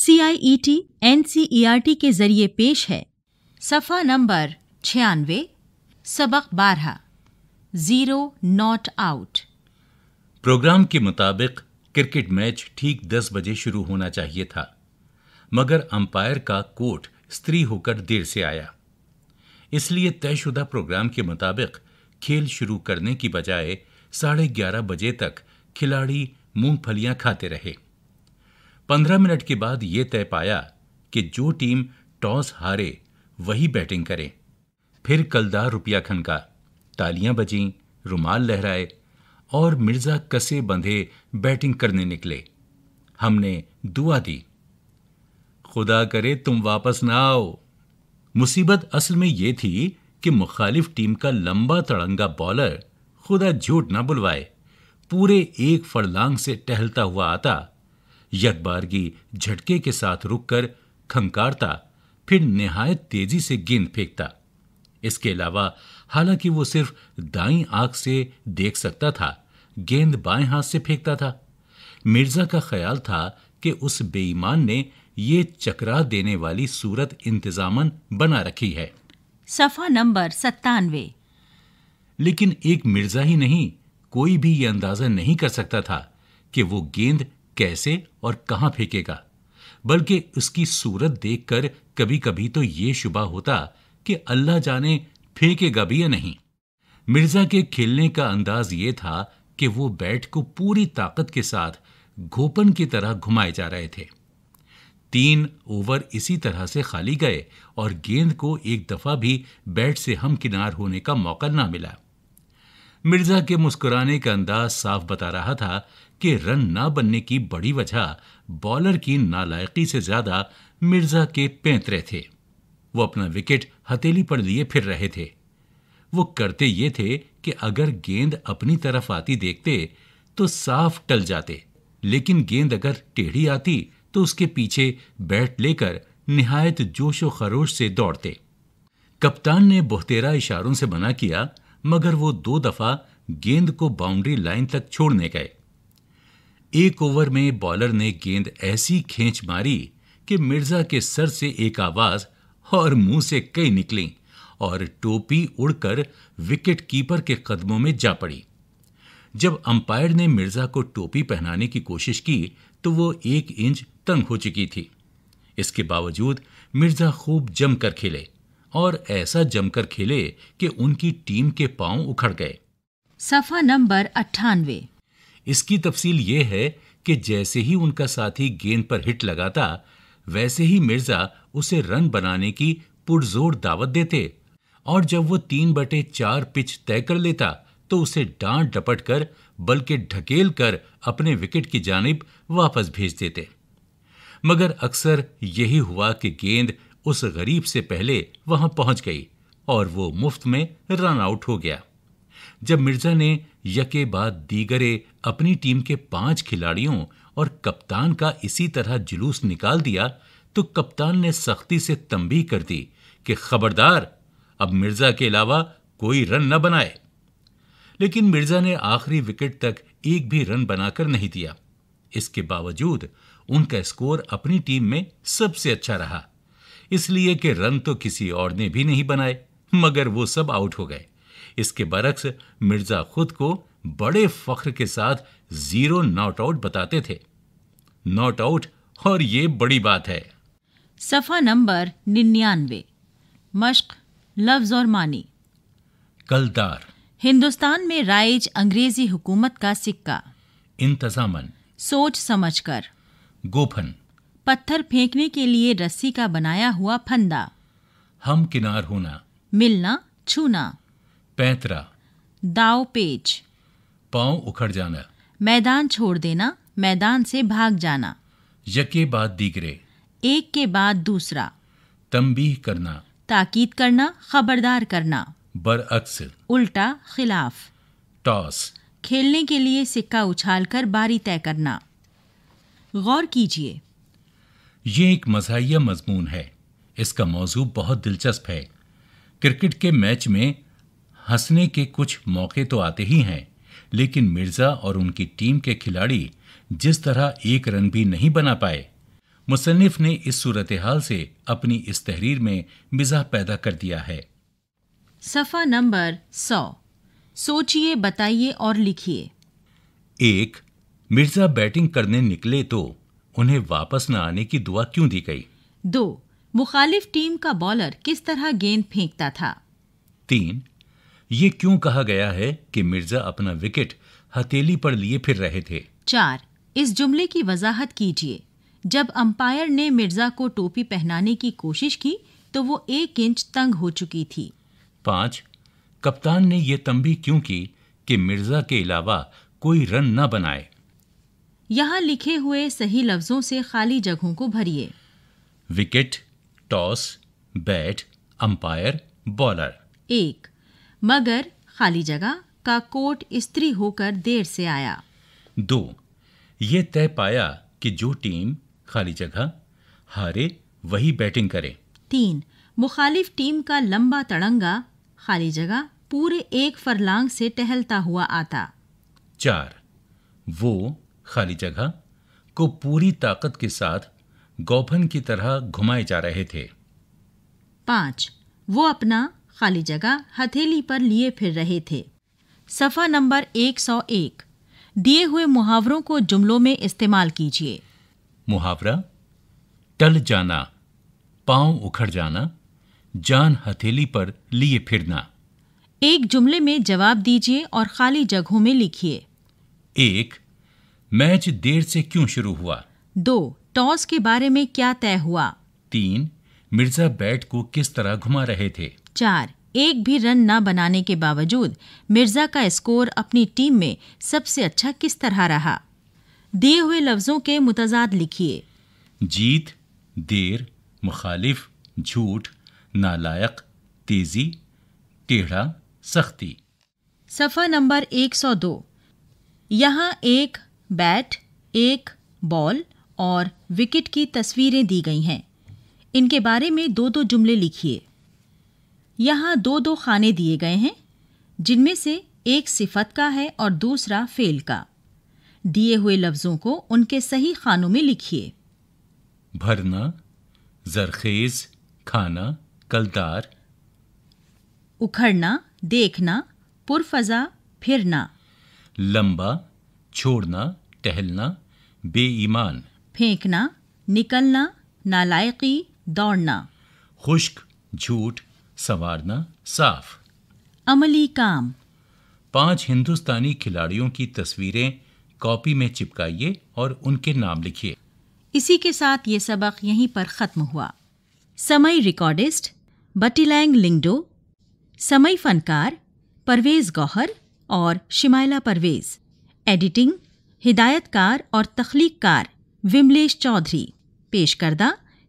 C I E T N C R T के जरिए पेश है सफ़ा नंबर छियानवे सबक बारह ज़ीरो नॉट आउट प्रोग्राम के मुताबिक क्रिकेट मैच ठीक दस बजे शुरू होना चाहिए था मगर अंपायर का कोट स्त्री होकर देर से आया इसलिए तयशुदा प्रोग्राम के मुताबिक खेल शुरू करने की बजाय साढ़े ग्यारह बजे तक खिलाड़ी मूंगफलियां खाते रहे पंद्रह मिनट के बाद यह तय पाया कि जो टीम टॉस हारे वही बैटिंग करे फिर कलदार रुपया खनका तालियां बजी रुमाल लहराए और मिर्जा कसे बंधे बैटिंग करने निकले हमने दुआ दी खुदा करे तुम वापस ना आओ मुसीबत असल में यह थी कि मुखालिफ टीम का लंबा तड़ंगा बॉलर खुदा झूठ ना बुलवाए पूरे एक फरलांग से टहलता हुआ आता यकबारगी झटके के साथ रुककर खंकारता फिर निहायत तेजी से गेंद फेंकता इसके अलावा हालांकि वो सिर्फ दाई आंख से देख सकता था गेंद बाएं हाथ से फेंकता था मिर्जा का ख्याल था कि उस बेईमान ने ये चकरा देने वाली सूरत इंतजामन बना रखी है सफा नंबर सत्तानवे लेकिन एक मिर्जा ही नहीं कोई भी ये अंदाजा नहीं कर सकता था कि वो गेंद कैसे और कहां फेंकेगा बल्कि उसकी सूरत देखकर कभी कभी तो ये शुबा होता कि अल्लाह जाने फेंकेगा भी या नहीं मिर्जा के खेलने का अंदाज ये था कि वो बैट को पूरी ताकत के साथ घोपन की तरह घुमाए जा रहे थे तीन ओवर इसी तरह से खाली गए और गेंद को एक दफा भी बैट से हम किनार होने का मौका ना मिला मिर्जा के मुस्कुराने का अंदाज साफ बता रहा था के रन ना बनने की बड़ी वजह बॉलर की नालायकी से ज्यादा मिर्जा के पैंतरे थे वो अपना विकेट हथेली पर लिए फिर रहे थे वो करते ये थे कि अगर गेंद अपनी तरफ आती देखते तो साफ टल जाते लेकिन गेंद अगर टेढ़ी आती तो उसके पीछे बैट लेकर निहायत जोशो खरोश से दौड़ते कप्तान ने बहतेरा इशारों से मना किया मगर वो दो दफा गेंद को बाउंड्री लाइन तक छोड़ने गए एक ओवर में बॉलर ने गेंद ऐसी खींच मारी कि मिर्जा के सर से एक आवाज और मुंह से कई निकली और टोपी उड़कर विकेट कीपर के कदमों में जा पड़ी जब अंपायर ने मिर्जा को टोपी पहनाने की कोशिश की तो वो एक इंच तंग हो चुकी थी इसके बावजूद मिर्जा खूब जमकर खेले और ऐसा जमकर खेले कि उनकी टीम के पांव उखड़ गए सफा नंबर अट्ठानवे इसकी तफसील ये है कि जैसे ही उनका साथी गेंद पर हिट लगाता वैसे ही मिर्जा उसे रन बनाने की पुरजोर दावत देते और जब वो तीन बटे चार पिच तय कर लेता तो उसे डांट डपट कर बल्कि ढकेल कर अपने विकेट की जानब वापस भेज देते मगर अक्सर यही हुआ कि गेंद उस गरीब से पहले वहां पहुंच गई और वो मुफ्त में रन आउट हो गया जब मिर्जा ने यके बाद दीगरे अपनी टीम के पांच खिलाड़ियों और कप्तान का इसी तरह जुलूस निकाल दिया तो कप्तान ने सख्ती से तंबी कर दी कि खबरदार अब मिर्जा के अलावा कोई रन न बनाए लेकिन मिर्जा ने आखिरी विकेट तक एक भी रन बनाकर नहीं दिया इसके बावजूद उनका स्कोर अपनी टीम में सबसे अच्छा रहा इसलिए कि रन तो किसी और ने भी नहीं बनाए मगर वो सब आउट हो गए इसके बरक्स मिर्जा खुद को बड़े फख्र के साथ जीरो नॉट आउट बताते थे नॉट आउट और ये बड़ी बात है सफा नंबर निन्यानवे मश्क लफ्ज और मानी कलदार हिंदुस्तान में राइज अंग्रेजी हुकूमत का सिक्का इंतजामन सोच समझकर गोफन पत्थर फेंकने के लिए रस्सी का बनाया हुआ फंदा हम किनार होना मिलना छूना पैंतरा दाव पेच पाँव उखड़ जाना मैदान छोड़ देना मैदान से भाग जाना यके बाद दीगरे एक के बाद दूसरा तंबीह करना ताकीद करना खबरदार करना बरअक्स उल्टा खिलाफ टॉस खेलने के लिए सिक्का उछालकर बारी तय करना गौर कीजिए ये एक मजाइया मजमून है इसका मौजू बहुत दिलचस्प है क्रिकेट के मैच में हंसने के कुछ मौके तो आते ही हैं लेकिन मिर्ज़ा और उनकी टीम के खिलाड़ी जिस तरह एक रन भी नहीं बना पाए मुसन्फ ने इस सूरत हाल से अपनी इस तहरीर में मिजा पैदा कर दिया है सफ़ा नंबर सौ सोचिए बताइए और लिखिए एक मिर्ज़ा बैटिंग करने निकले तो उन्हें वापस न आने की दुआ क्यों दी गई दो मुखालिफ टीम का बॉलर किस तरह गेंद फेंकता था तीन ये क्यों कहा गया है कि मिर्जा अपना विकेट हथेली पर लिए फिर रहे थे चार इस जुमले की वजाहत कीजिए जब अंपायर ने मिर्जा को टोपी पहनाने की कोशिश की तो वो एक इंच तंग हो चुकी थी पाँच कप्तान ने यह तंबी क्यों की कि मिर्जा के अलावा कोई रन न बनाए यहाँ लिखे हुए सही लफ्जों से खाली जगहों को भरिए wicket toss bat umpire bowler एक मगर खाली जगह का कोट स्त्री होकर देर से आया दो ये तय पाया कि जो टीम खाली जगह हारे वही बैटिंग करे तीन मुखालिफ टीम का लंबा तड़ंगा खाली जगह पूरे एक फरलांग से टहलता हुआ आता चार वो खाली जगह को पूरी ताकत के साथ गोफन की तरह घुमाए जा रहे थे पांच वो अपना खाली जगह हथेली पर लिए फिर रहे थे सफ़ा नंबर 101 दिए हुए मुहावरों को जुमलों में इस्तेमाल कीजिए मुहावरा टल जाना पांव उखड़ जाना जान हथेली पर लिए फिरना एक जुमले में जवाब दीजिए और खाली जगहों में लिखिए एक मैच देर से क्यों शुरू हुआ दो टॉस के बारे में क्या तय हुआ तीन मिर्जा बैट को किस तरह घुमा रहे थे चार एक भी रन ना बनाने के बावजूद मिर्जा का स्कोर अपनी टीम में सबसे अच्छा किस तरह रहा दिए हुए लफ्जों के मुतजाद लिखिए जीत देर मुखालिफ झूठ नालायक तेजी टेढ़ा सख्ती सफ़ा नंबर 102 यहाँ एक बैट एक बॉल और विकेट की तस्वीरें दी गई हैं इनके बारे में दो दो जुमले लिखिए यहाँ दो दो खाने दिए गए हैं जिनमें से एक सिफत का है और दूसरा फेल का दिए हुए लफ्ज़ों को उनके सही खानों में लिखिए भरना जरखेज खाना कलदार उखड़ना देखना पुरफजा फिरना लंबा छोड़ना टहलना बेईमान फेंकना निकलना नालायकी दौड़ना खुश्क झूठ संवारना साफ अमली काम पांच हिंदुस्तानी खिलाड़ियों की तस्वीरें कॉपी में चिपकाइए और उनके नाम लिखिए इसी के साथ ये सबक यहीं पर ख़त्म हुआ समय रिकॉर्डिस्ट बटीलैंग लिंगडो समय फनकार परवेज़ गौहर और शिमाइला परवेज़ एडिटिंग हिदायतकार और तख्लीककार विमलेश चौधरी पेश करदा